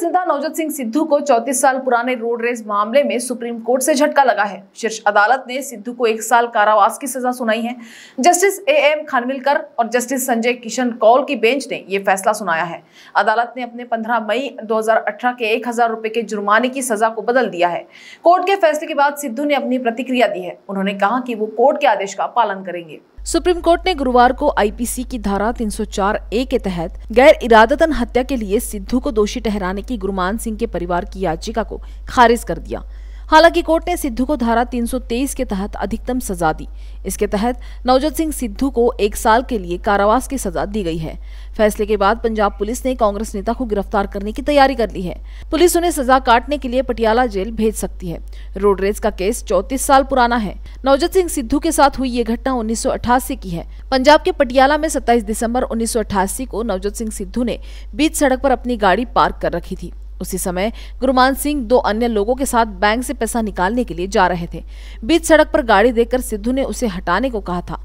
कांग्रेस नेता नवजोत सिंह सिद्धू को 34 साल पुराने रोड रेस मामले में सुप्रीम कोर्ट से झटका लगा है शीर्ष अदालत ने सिद्धू को एक साल कारावास की सजा सुनाई है जस्टिस ए एम खानविलकर और जस्टिस संजय किशन कौल की बेंच ने यह फैसला सुनाया है अदालत ने अपने 15 मई 2018 के एक हजार रुपए के जुर्माने की सजा को बदल दिया है कोर्ट के फैसले के बाद सिद्धू ने अपनी प्रतिक्रिया दी है उन्होंने कहा कि वो कोर्ट के आदेश का पालन करेंगे सुप्रीम कोर्ट ने गुरुवार को आईपीसी की धारा 304 ए के तहत गैर इरादतन हत्या के लिए सिद्धू को दोषी ठहराने की गुरुमान सिंह के परिवार की याचिका को खारिज कर दिया हालांकि कोर्ट ने सिद्धू को धारा 323 के तहत अधिकतम सजा दी इसके तहत नवजोत सिंह सिद्धू को एक साल के लिए कारावास की सजा दी गई है फैसले के बाद पंजाब पुलिस ने कांग्रेस नेता को गिरफ्तार करने की तैयारी कर ली है पुलिस उन्हें सजा काटने के लिए पटियाला जेल भेज सकती है रोड का केस चौतीस साल पुराना है नवजोत सिंह सिद्धू के साथ हुई ये घटना उन्नीस की है पंजाब के पटियाला में सत्ताईस दिसम्बर उन्नीस को नवजोत सिंह सिद्धू ने बीच सड़क पर अपनी गाड़ी पार्क कर रखी थी उसी समय गुरुमान सिंह दो अन्य लोगों के साथ बैंक से पैसा निकालने के लिए जा रहे थे बीच सड़क पर गाड़ी देखकर सिद्धू ने उसे हटाने को कहा था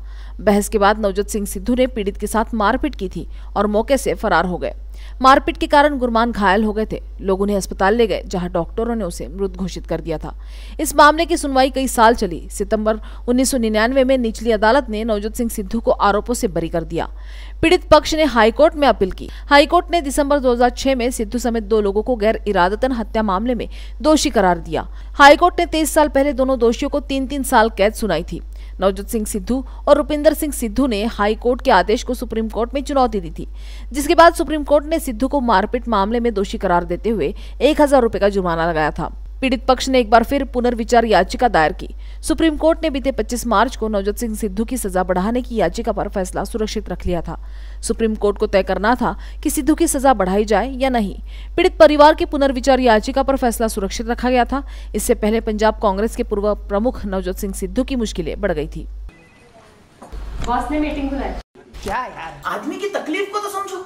बहस के बाद नवजोत सिंह सिद्धू ने पीड़ित के साथ मारपीट की थी और मौके से फरार हो गए मारपीट के कारण गुरमान घायल हो गए थे लोग उन्हें अस्पताल ले गए जहां डॉक्टरों ने उसे मृत घोषित कर दिया था इस मामले की सुनवाई कई साल चली सितंबर 1999 में निचली अदालत ने नवजोत सिंह सिद्धू को आरोपों से बरी कर दिया पीड़ित पक्ष ने हाईकोर्ट में अपील की हाईकोर्ट ने दिसंबर 2006 में सिद्धू समेत दो लोगों को गैर इरादतन हत्या मामले में दोषी करार दिया हाईकोर्ट ने तेईस साल पहले दोनों दोषियों को तीन तीन साल कैद सुनाई थी नवजोत सिंह सिद्धू और रुपिंदर सिंह सिद्धू ने हाई कोर्ट के आदेश को सुप्रीम कोर्ट में चुनौती दी थी जिसके बाद सुप्रीम कोर्ट ने सिद्धू को मारपीट मामले में दोषी करार देते हुए एक हजार रुपए का जुर्माना लगाया था पीड़ित पक्ष ने एक बार फिर पुनर्विचार याचिका दायर की सुप्रीम कोर्ट ने बीते 25 मार्च को नवजोत सिंह सिद्धू की सजा बढ़ाने की याचिका पर फैसला सुरक्षित रख लिया था सुप्रीम कोर्ट को तय करना था कि सिद्धू की सजा बढ़ाई जाए या नहीं पीड़ित परिवार की पुनर्विचार याचिका पर फैसला सुरक्षित रखा गया था इससे पहले पंजाब कांग्रेस के पूर्व प्रमुख नवजोत सिंह सिद्धू की मुश्किलें बढ़ गई थी बॉस ने मीटिंग बुलाई क्या यार आदमी की तकलीफ को तो समझो